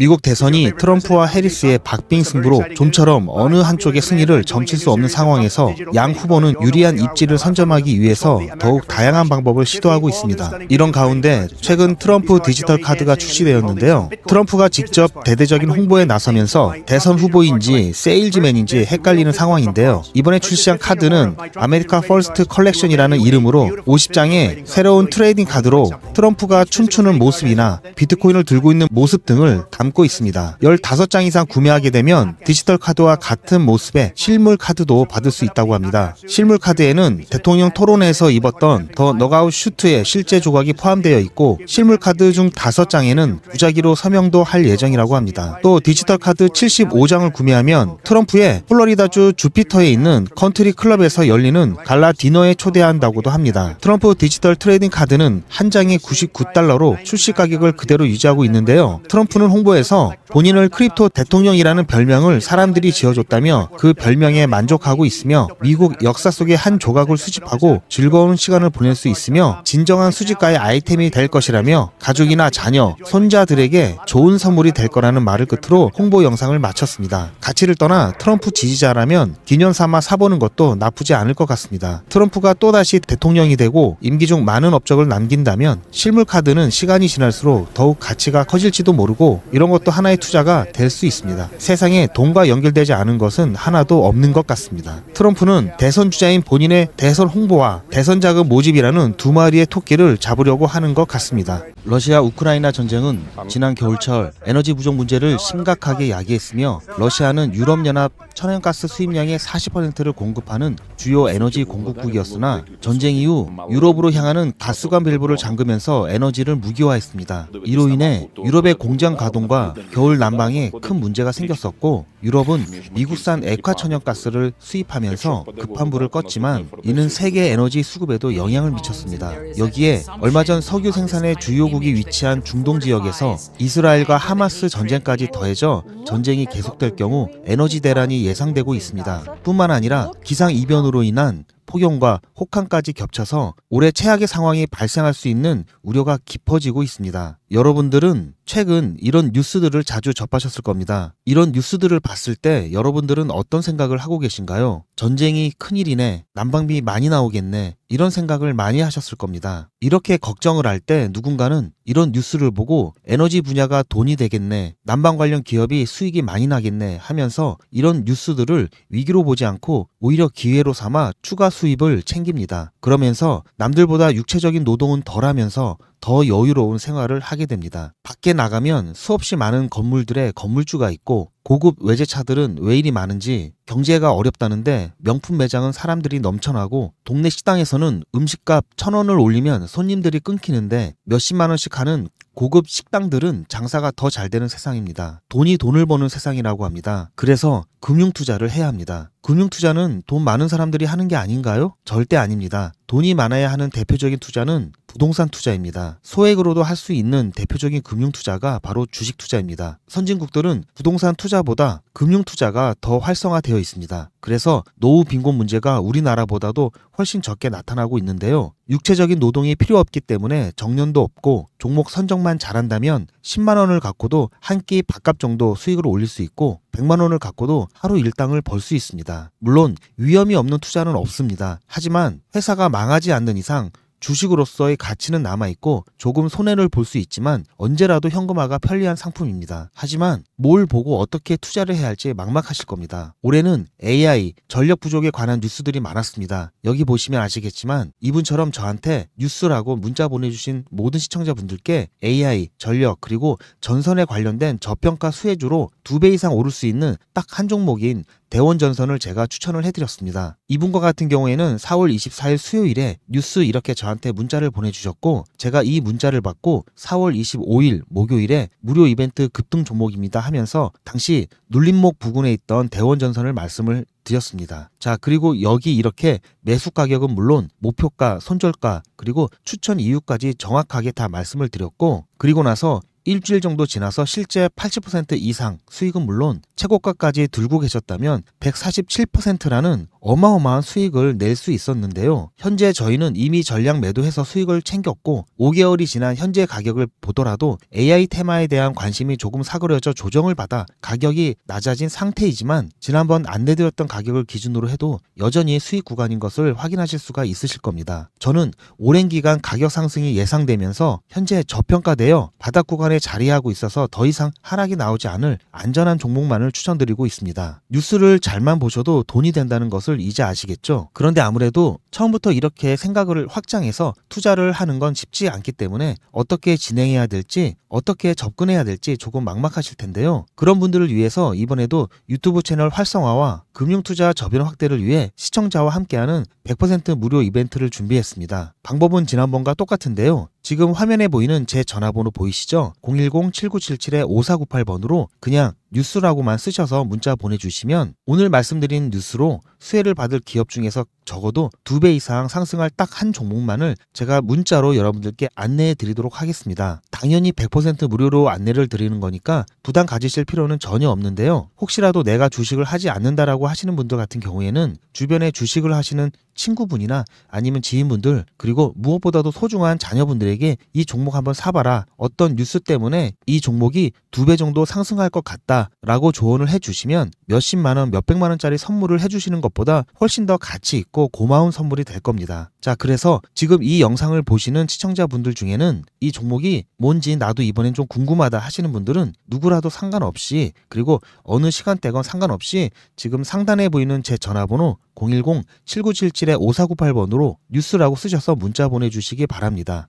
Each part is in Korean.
미국 대선이 트럼프와 해리스의 박빙 승부로 좀처럼 어느 한쪽의 승리를 점칠 수 없는 상황에서 양 후보는 유리한 입지를 선점하기 위해서 더욱 다양한 방법을 시도하고 있습니다. 이런 가운데 최근 트럼프 디지털 카드가 출시되었는데요. 트럼프가 직접 대대적인 홍보에 나서면서 대선 후보인지 세일즈맨인지 헷갈리는 상황인데요. 이번에 출시한 카드는 아메리카 퍼스트 컬렉션이라는 이름으로 50장의 새로운 트레이딩 카드로 트럼프가 춤추는 모습이나 비트코인을 들고 있는 모습 등을 담 담고 있습니다. 15장 이상 구매하게 되면 디지털 카드와 같은 모습의 실물 카드도 받을 수 있다고 합니다. 실물 카드에는 대통령 토론회에서 입었던 더너가우 슈트의 실제 조각이 포함되어 있고 실물 카드 중 5장에는 무작위로 서명도 할 예정이라고 합니다. 또 디지털 카드 75장을 구매하면 트럼프의 플로리다주 주피터에 있는 컨트리 클럽에서 열리는 갈라 디너에 초대한다고도 합니다. 트럼프 디지털 트레이딩 카드는 한 장에 99달러로 출시 가격을 그대로 유지하고 있는데요. 트럼프는 홍보에 크립토에서 본인을 크립토 대통령이라는 별명을 사람들이 지어줬다며 그 별명에 만족하고 있으며 미국 역사 속의 한 조각을 수집하고 즐거운 시간을 보낼 수 있으며 진정한 수집가의 아이템이 될 것이라며 가족이나 자녀, 손자들에게 좋은 선물이 될 거라는 말을 끝으로 홍보 영상을 마쳤습니다. 가치를 떠나 트럼프 지지자라면 기념 삼아 사보는 것도 나쁘지 않을 것 같습니다. 트럼프가 또다시 대통령이 되고 임기 중 많은 업적을 남긴다면 실물 카드는 시간이 지날수록 더욱 가치가 커질지도 모르고 이런 이런 것도 하나의 투자가 될 수 있습니다. 세상에 돈과 연결되지 않은 것은 하나도 없는 것 같습니다. 트럼프는 대선 주자인 본인의 대선 홍보와 대선 자금 모집이라는 두 마리의 토끼를 잡으려고 하는 것 같습니다. 러시아 우크라이나 전쟁은 지난 겨울철 에너지 부족 문제를 심각하게 야기했으며 러시아는 유럽연합 천연가스 수입량의 40%를 공급하는 주요 에너지 공급국이었으나 전쟁 이후 유럽으로 향하는 가스관 밸브를 잠그면서 에너지를 무기화했습니다. 이로 인해 유럽의 공장 가동과 기후 네. 겨울 난방에큰 문제가 생겼었고 유럽은 미국산 액화천연가스를 수입하면서 급한 불을 껐지만 이는 세계 에너지 수급에도 영향을 미쳤습니다. 여기에 얼마 전 석유 생산의 주요국이 위치한 중동 지역에서 이스라엘과 하마스 전쟁까지 더해져 전쟁이 계속될 경우 에너지 대란이 예상되고 있습니다. 뿐만 아니라 기상 이변으로 인한 폭염과 혹한까지 겹쳐서 올해 최악의 상황이 발생할 수 있는 우려가 깊어지고 있습니다. 여러분들은 최근 이런 뉴스들을 자주 접하셨을 겁니다. 이런 뉴스들을 봤을 때 여러분들은 어떤 생각을 하고 계신가요? 전쟁이 큰일이네. 난방비 많이 나오겠네. 이런 생각을 많이 하셨을 겁니다. 이렇게 걱정을 할 때 누군가는 이런 뉴스를 보고 에너지 분야가 돈이 되겠네. 난방 관련 기업이 수익이 많이 나겠네 하면서 이런 뉴스들을 위기로 보지 않고 오히려 기회로 삼아 추가 수입을 챙깁니다. 그러면서 남들보다 육체적인 노동은 덜 하면서 더 여유로운 생활을 하게 됩니다. 밖에 나가면 수없이 많은 건물들의 건물주가 있고 고급 외제차들은 왜 이리 많은지 경제가 어렵다는데 명품 매장은 사람들이 넘쳐나고 동네 식당에서는 음식값 천 원을 올리면 손님들이 끊기는데 몇십만 원씩 하는 고급 식당들은 장사가 더 잘 되는 세상입니다. 돈이 돈을 버는 세상이라고 합니다. 그래서 금융 투자를 해야 합니다. 금융 투자는 돈 많은 사람들이 하는 게 아닌가요? 절대 아닙니다. 돈이 많아야 하는 대표적인 투자는 부동산 투자입니다. 소액으로도 할 수 있는 대표적인 금융 투자가 바로 주식 투자입니다. 선진국들은 부동산 투자보다 금융 투자가 더 활성화되어 있습니다. 그래서 노후 빈곤 문제가 우리나라보다도 훨씬 적게 나타나고 있는데요. 육체적인 노동이 필요 없기 때문에 정년도 없고 종목 선정만 잘한다면 10만 원을 갖고도 한 끼 밥값 정도 수익을 올릴 수 있고 100만 원을 갖고도 하루 일당을 벌 수 있습니다. 물론 위험이 없는 투자는 없습니다. 하지만 회사가 망하지 않는 이상 주식으로서의 가치는 남아있고 조금 손해를 볼 수 있지만 언제라도 현금화가 편리한 상품입니다. 하지만 뭘 보고 어떻게 투자를 해야 할지 막막하실 겁니다. 올해는 AI, 전력 부족에 관한 뉴스들이 많았습니다. 여기 보시면 아시겠지만 이분처럼 저한테 뉴스라고 문자 보내주신 모든 시청자분들께 AI, 전력, 그리고 전선에 관련된 저평가 수혜주로 두 배 이상 오를 수 있는 딱 한 종목인 대원 전선을 제가 추천을 해드렸습니다. 이분과 같은 경우에는 4월 24일 수요일에 뉴스 이렇게 저한테 문자를 보내주셨고 제가 이 문자를 받고 4월 25일 목요일에 무료 이벤트 급등 종목입니다 하면서 당시 눌림목 부근에 있던 대원 전선을 말씀을 드렸습니다. 자, 그리고 여기 이렇게 매수 가격은 물론 목표가, 손절가, 그리고 추천 이유까지 정확하게 다 말씀을 드렸고, 그리고 나서 일주일 정도 지나서 실제 80% 이상 수익은 물론 최고가까지 들고 계셨다면 147%라는 어마어마한 수익을 낼 수 있었는데요. 현재 저희는 이미 전량 매도해서 수익을 챙겼고 5개월이 지난 현재 가격을 보더라도 AI 테마에 대한 관심이 조금 사그려져 조정을 받아 가격이 낮아진 상태이지만 지난번 안내드렸던 가격을 기준으로 해도 여전히 수익 구간인 것을 확인하실 수가 있으실 겁니다. 저는 오랜 기간 가격 상승이 예상되면서 현재 저평가되어 바닥 구간에 자리하고 있어서 더 이상 하락이 나오지 않을 안전한 종목만을 추천드리고 있습니다. 뉴스를 잘만 보셔도 돈이 된다는 것을 것을 이제 아시겠죠? 그런데 아무래도 처음부터 이렇게 생각을 확장해서 투자를 하는 건 쉽지 않기 때문에 어떻게 진행해야 될지 어떻게 접근해야 될지 조금 막막하실 텐데요. 그런 분들을 위해서 이번에도 유튜브 채널 활성화와 금융투자 저변 확대를 위해 시청자와 함께하는 100% 무료 이벤트를 준비했습니다. 방법은 지난번과 똑같은데요. 지금 화면에 보이는 제 전화번호 보이시죠? 010-7977-5498번으로 그냥 뉴스라고만 쓰셔서 문자 보내주시면 오늘 말씀드린 뉴스로 수혜를 받을 기업 중에서 적어도 두배 이상 상승할 딱 한 종목만을 제가 문자로 여러분들께 안내해 드리도록 하겠습니다. 당연히 100% 무료로 안내를 드리는 거니까 부담 가지실 필요는 전혀 없는데요. 혹시라도 내가 주식을 하지 않는다라고 하시는 분들 같은 경우에는 주변에 주식을 하시는 친구분이나 아니면 지인분들 그리고 무엇보다도 소중한 자녀분들에게 이 종목 한번 사봐라 어떤 뉴스 때문에 이 종목이 두 배 정도 상승할 것 같다 라고 조언을 해주시면 몇십만 원 몇백만 원짜리 선물을 해주시는 것보다 훨씬 더 가치 있고 고마운 선물이 될 겁니다 자 그래서 지금 이 영상을 보시는 시청자분들 중에는 이 종목이 뭔지 나도 이번엔 좀 궁금하다 하시는 분들은 누구라도 상관없이 그리고 어느 시간대건 상관없이 지금 상 상단에 보이는 제 전화번호 010-7977-5498번으로 뉴스라고 쓰셔서 문자 보내주시기 바랍니다.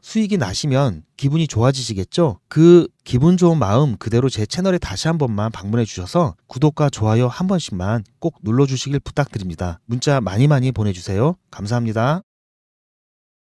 수익이 나시면 기분이 좋아지시겠죠? 그 기분 좋은 마음 그대로 제 채널에 다시 한 번만 방문해 주셔서 구독과 좋아요 한 번씩만 꼭 눌러 주시길 부탁드립니다. 문자 많이 많이 보내주세요. 감사합니다.